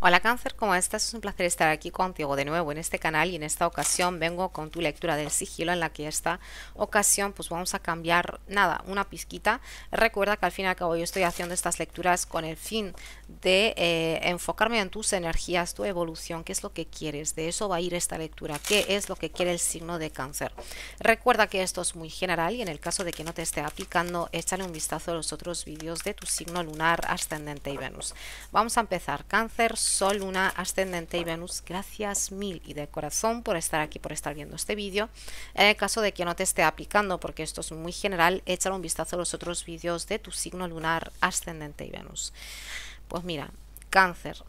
Hola cáncer, ¿cómo estás? Es un placer estar aquí contigo de nuevo en este canal y en esta ocasión vengo con tu lectura del sigilo en la que esta ocasión pues vamos a cambiar nada, una pizquita. Recuerda que al fin y al cabo yo estoy haciendo estas lecturas con el fin de eh, enfocarme en tus energías, tu evolución, qué es lo que quieres, de eso va a ir esta lectura, qué es lo que quiere el signo de cáncer. Recuerda que esto es muy general y en el caso de que no te esté aplicando, échale un vistazo a los otros vídeos de tu signo lunar, ascendente y Venus. Vamos a empezar, cáncer, Sol, Luna, Ascendente y Venus. Gracias mil y de corazón por estar aquí, por estar viendo este vídeo. En el caso de que no te esté aplicando, porque esto es muy general, échale un vistazo a los otros vídeos de tu signo lunar, Ascendente y Venus. Pues mira, cáncer,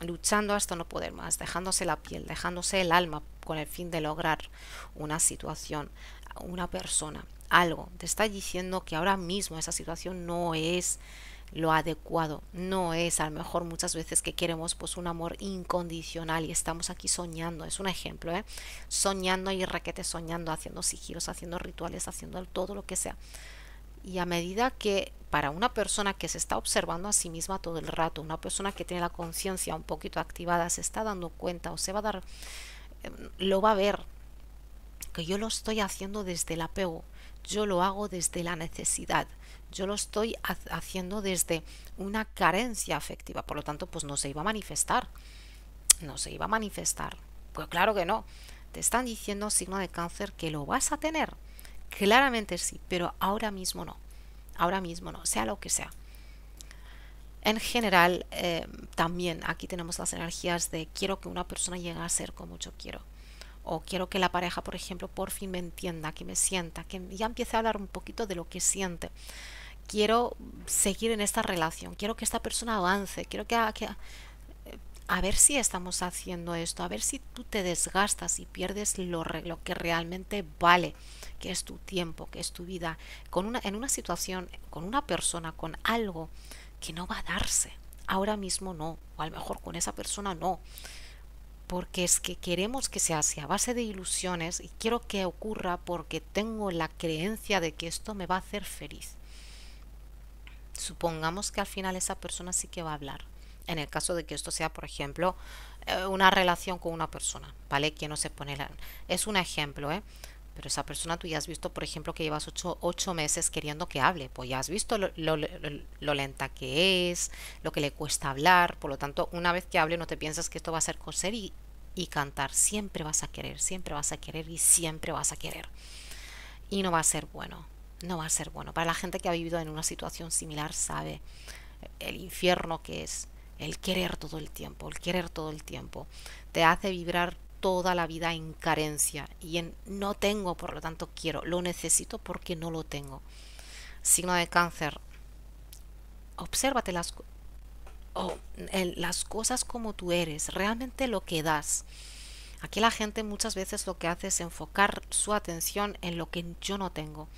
luchando hasta no poder más, dejándose la piel, dejándose el alma con el fin de lograr una situación, una persona, algo. Te está diciendo que ahora mismo esa situación no es lo adecuado. No es a lo mejor muchas veces que queremos pues un amor incondicional y estamos aquí soñando, es un ejemplo, ¿eh? soñando y requete soñando, haciendo sigilos, haciendo rituales, haciendo todo lo que sea. Y a medida que para una persona que se está observando a sí misma todo el rato, una persona que tiene la conciencia un poquito activada, se está dando cuenta o se va a dar, em, lo va a ver, que yo lo estoy haciendo desde el apego, yo lo hago desde la necesidad, yo lo estoy haciendo desde una carencia afectiva, por lo tanto, pues no se iba a manifestar, no se iba a manifestar. Pues claro que no, te están diciendo signo de cáncer que lo vas a tener, claramente sí, pero ahora mismo no, ahora mismo no, sea lo que sea. En general, eh, también aquí tenemos las energías de quiero que una persona llegue a ser como yo quiero. O quiero que la pareja, por ejemplo, por fin me entienda, que me sienta, que ya empiece a hablar un poquito de lo que siente quiero seguir en esta relación, quiero que esta persona avance, quiero que, a ver si estamos haciendo esto, a ver si tú te desgastas y pierdes lo, lo que realmente vale, que es tu tiempo, que es tu vida, con una, en una situación, con una persona, con algo que no va a darse. Ahora mismo no, o a lo mejor con esa persona no, porque es que queremos que sea así a base de ilusiones y quiero que ocurra porque tengo la creencia de que esto me va a hacer feliz supongamos que al final esa persona sí que va a hablar. En el caso de que esto sea, por ejemplo, eh, una relación con una persona, ¿vale? Que no se pone Es un ejemplo, ¿eh? Pero esa persona tú ya has visto, por ejemplo, que llevas ocho, ocho meses queriendo que hable. Pues ya has visto lo, lenta que es, lo que le cuesta hablar. Por lo tanto, una vez que hable no te piensas que esto va a ser coser y, y cantar. Siempre vas a querer, siempre vas a querer y siempre vas a querer. Y no va a ser bueno no va a ser bueno. Para la gente que ha vivido en una situación similar sabe el infierno que es el querer todo el tiempo, el querer todo el tiempo. Te hace vibrar toda la vida en carencia y en no tengo, por lo tanto quiero, lo necesito porque no lo tengo. Signo de cáncer. Obsérvate las, las cosas como tú eres, realmente lo que das. Aquí la gente muchas veces lo que hace es enfocar su atención en lo que yo no tengo.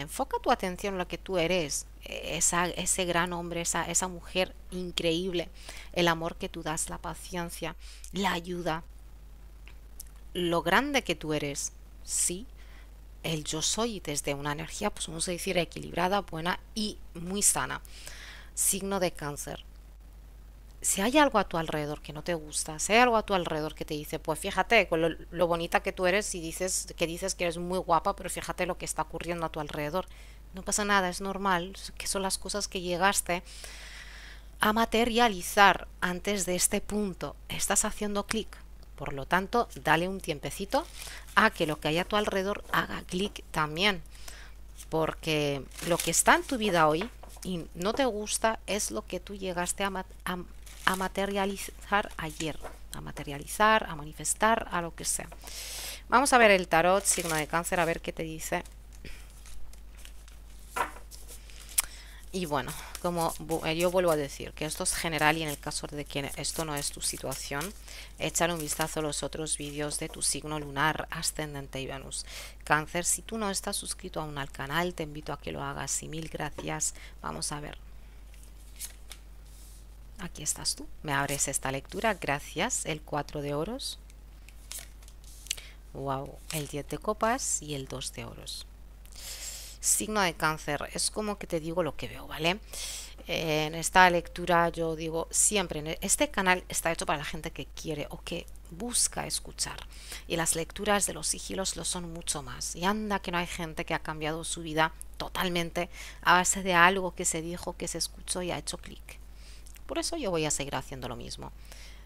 Enfoca tu atención en lo que tú eres, e-, ese gran hombre, esa mujer increíble, el amor que tú das, la paciencia, la ayuda, lo grande que tú eres, sí, el yo soy desde una energía, pues vamos a decir, equilibrada, buena y muy sana. Signo de cáncer si hay algo a tu alrededor que no te gusta, si hay algo a tu alrededor que te dice, pues fíjate con lo, bonita que tú eres y dices que dices que eres muy guapa, pero fíjate lo que está ocurriendo a tu alrededor. No pasa nada, es normal, que son las cosas que llegaste a materializar antes de este punto. Estás haciendo clic, por lo tanto, dale un tiempecito a que lo que hay a tu alrededor haga clic también, porque lo que está en tu vida hoy y no te gusta es lo que tú llegaste a, a, a materializar ayer, a materializar, a manifestar, a lo que sea. Vamos a ver el tarot, signo de cáncer, a ver qué te dice. Y bueno, como eh, yo vuelvo a decir, que esto es general y en el caso de que esto no es tu situación, échale un vistazo a los otros vídeos de tu signo lunar, ascendente y Venus. Cáncer, si tú no estás suscrito aún al canal, te invito a que lo hagas y mil gracias. Vamos a ver. Aquí estás tú. Me abres esta lectura. Gracias. El 4 de oros. Wow. El 10 de copas y el 2 de oros. Signo de cáncer. Es como que te digo lo que veo, ¿vale? En esta lectura yo digo siempre, este canal está hecho para la gente que quiere o que busca escuchar. Y las lecturas de los sigilos lo son mucho más. Y anda que no hay gente que ha cambiado su vida totalmente a base de algo que se dijo, que se escuchó y ha hecho clic. Por eso yo voy a seguir haciendo lo mismo.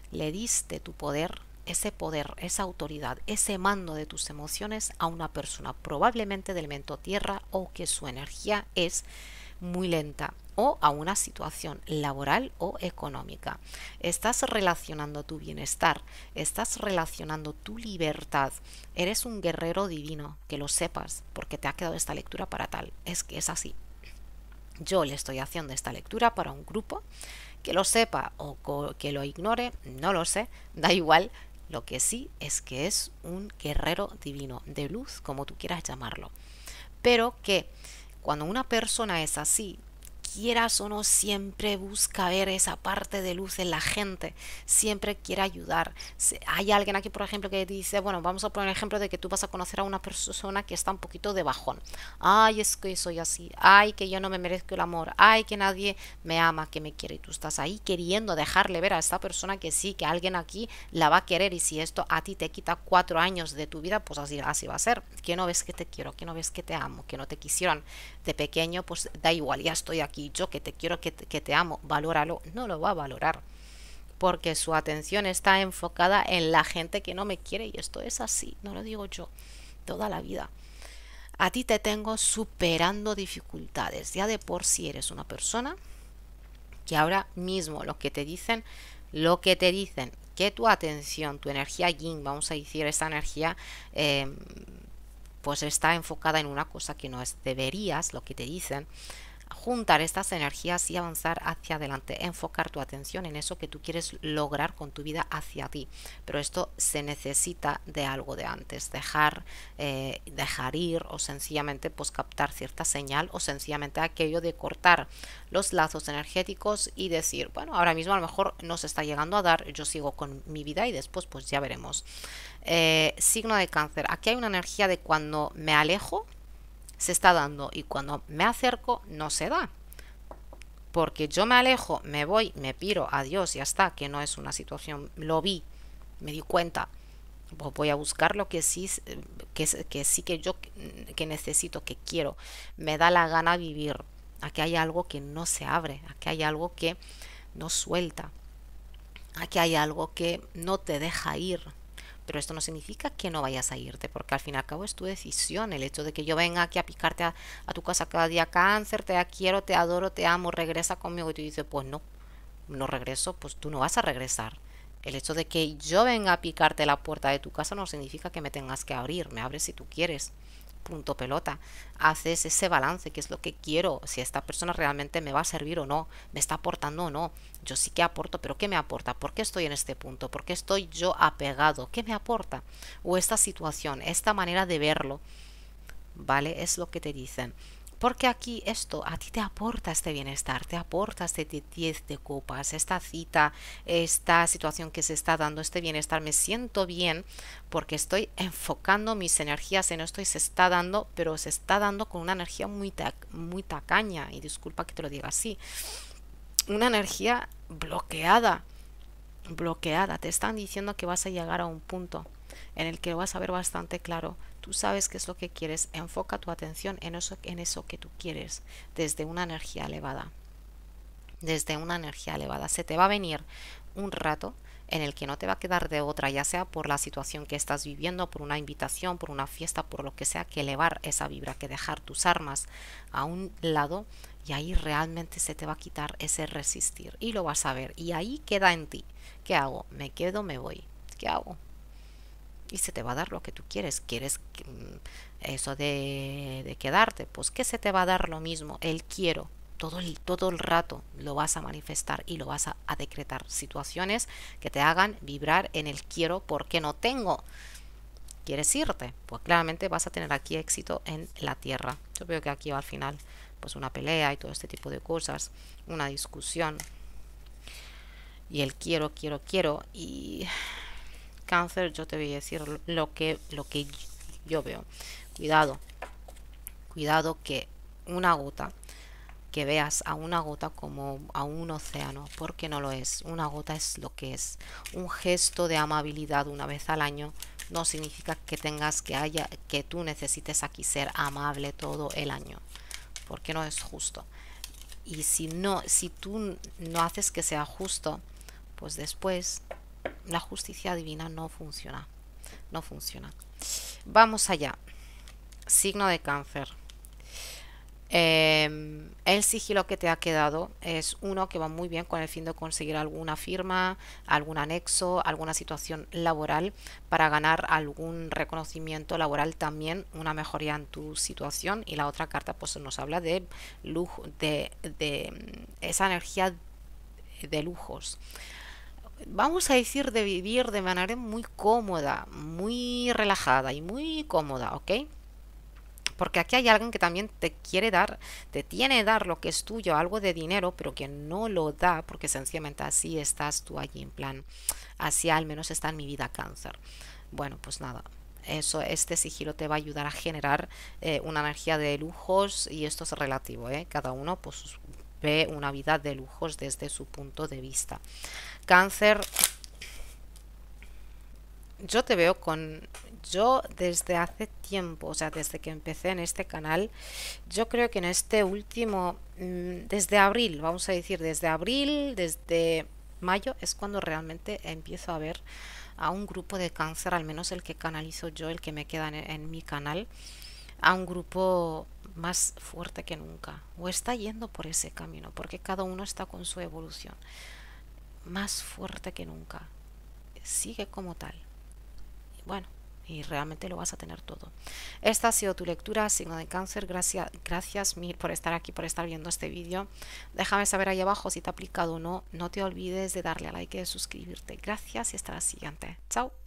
Le diste tu poder, ese poder, esa autoridad, ese mando de tus emociones a una persona, probablemente del mento tierra o que su energía es muy lenta o a una situación laboral o económica. Estás relacionando tu bienestar, estás relacionando tu libertad. Eres un guerrero divino, que lo sepas, porque te ha quedado esta lectura para tal. Es que es así. Yo le estoy haciendo esta lectura para un grupo que lo sepa o que lo ignore, no lo sé, da igual. Lo que sí es que es un guerrero divino, de luz, como tú quieras llamarlo. Pero que cuando una persona es así, quieras o no, siempre busca ver esa parte de luz en la gente, siempre quiere ayudar. Si hay alguien aquí, por ejemplo, que dice, bueno, vamos a poner el ejemplo de que tú vas a conocer a una persona que está un poquito de bajón. Ay, es que soy así, ay, que yo no me merezco el amor, ay, que nadie me ama, que me quiere. Y tú estás ahí queriendo dejarle ver a esta persona que sí, que alguien aquí la va a querer y si esto a ti te quita cuatro años de tu vida, pues así, así va a ser. Que no ves que te quiero, que no ves que te amo, que no te quisieron de pequeño, pues da igual, ya estoy aquí yo que te quiero, que te, amo, valóralo, no lo va a valorar. Porque su atención está enfocada en la gente que no me quiere y esto es así, no lo digo yo, toda la vida. A ti te tengo superando dificultades. Ya de por si eres una persona que ahora mismo lo que te dicen, lo que te dicen, que tu atención, tu energía yin, vamos a decir, esa energía, em, pues está enfocada en una cosa que no es deberías, lo que te dicen, juntar estas energías y avanzar hacia adelante, enfocar tu atención en eso que tú quieres lograr con tu vida hacia ti. Pero esto se necesita de algo de antes, dejar, eh, dejar ir o sencillamente pues, captar cierta señal o sencillamente aquello de cortar los lazos energéticos y decir, bueno, ahora mismo a lo mejor no se está llegando a dar, yo sigo con mi vida y después pues ya veremos. Eh, signo de cáncer, aquí hay una energía de cuando me alejo, se está dando y cuando me acerco no se da. Porque yo me alejo, me voy, me piro, adiós, ya está, que no es una situación, lo vi, me di cuenta. Pues voy a buscar lo que sí que, que sí que yo que necesito, que quiero. Me da la gana vivir. Aquí hay algo que no se abre, aquí hay algo que no suelta, aquí hay algo que no te deja ir, pero esto no significa que no vayas a irte, porque al fin y al cabo es tu decisión. El hecho de que yo venga aquí a picarte a, tu casa cada día cáncer, te quiero, te adoro, te amo, regresa conmigo. Y tú dices, pues no, no regreso, pues tú no vas a regresar. El hecho de que yo venga a picarte la puerta de tu casa no significa que me tengas que abrir, me abres si tú quieres punto pelota. Haces ese balance, que es lo que quiero, si esta persona realmente me va a servir o no, me está aportando o no, yo sí que aporto, pero ¿qué me aporta? ¿Por qué estoy en este punto? ¿Por qué estoy yo apegado? ¿Qué me aporta? O esta situación, esta manera de verlo, ¿vale? Es lo que te dicen. Porque aquí esto a ti te aporta este bienestar, te aporta este 10 de copas, esta cita, esta situación que se está dando, este bienestar. Me siento bien porque estoy enfocando mis energías en esto y se está dando, pero se está dando con una energía muy, muy tacaña. Y disculpa que te lo diga así una energía bloqueada, bloqueada. Te están diciendo que vas a llegar a un punto en el que lo vas a ver bastante claro. Tú sabes qué es lo que quieres, enfoca tu atención en eso, en eso que tú quieres, desde una energía elevada. Desde una energía elevada. Se te va a venir un rato en el que no te va a quedar de otra, ya sea por la situación que estás viviendo, por una invitación, por una fiesta, por lo que sea, que elevar esa vibra, que dejar tus armas a un lado y ahí realmente se te va a quitar ese resistir y lo vas a ver. Y ahí queda en ti. ¿Qué hago? ¿Me quedo? ¿Me voy? ¿Qué hago? Y se te va a dar lo que tú quieres. ¿Quieres mm, eso de, de quedarte? Pues que se te va a dar lo mismo, el quiero. Todo el, todo el rato lo vas a manifestar y lo vas a, a decretar. Situaciones que te hagan vibrar en el quiero porque no tengo quieres irte, pues claramente vas a tener aquí éxito en la tierra. Yo veo que aquí va al final pues una pelea y todo este tipo de cosas, una discusión. Y el quiero, quiero, quiero. Y cáncer, yo te voy a decir lo que, lo que yo veo. Cuidado, cuidado que una gota, que veas a una gota como a un océano, porque no lo es. Una gota es lo que es. Un gesto de amabilidad una vez al año no significa que tengas que haya que tú necesites aquí ser amable todo el año porque no es justo. Y si no, si tú no haces que sea justo, pues después la justicia divina no funciona. No funciona. Vamos allá. Signo de cáncer. Em, el sigilo que te ha quedado es uno que va muy bien con el fin de conseguir alguna firma, algún anexo, alguna situación laboral para ganar algún reconocimiento laboral también, una mejoría en tu situación. Y la otra carta pues nos habla de lujo, de esa energía de lujos. Vamos a decir de vivir de manera muy cómoda, muy relajada y muy cómoda, ¿ok? Porque aquí hay alguien que también te quiere dar, te tiene dar lo que es tuyo, algo de dinero, pero que no lo da porque sencillamente así estás tú allí, en plan, así al menos está en mi vida cáncer. Bueno, pues nada, eso, este sigilo te va a ayudar a generar eh, una energía de lujos y esto es relativo, ¿eh? cada uno pues ve una vida de lujos desde su punto de vista. Cáncer, yo te veo con, yo desde hace tiempo, o sea, desde que empecé en este canal, yo creo que en este último, mm, desde abril, vamos a decir, desde abril, desde mayo, es cuando realmente empiezo a ver a un grupo de cáncer, al menos el que canalizo yo, el que me queda en, mi canal, a un grupo más fuerte que nunca, o está yendo por ese camino, porque cada uno está con su evolución, más fuerte que nunca, sigue como tal. Bueno, y realmente lo vas a tener todo. Esta ha sido tu lectura, signo de cáncer. Gracias, gracias mil por estar aquí, por estar viendo este vídeo. Déjame saber ahí abajo si te ha aplicado o no. No te olvides de darle a like y de suscribirte. Gracias y hasta la siguiente. Chao.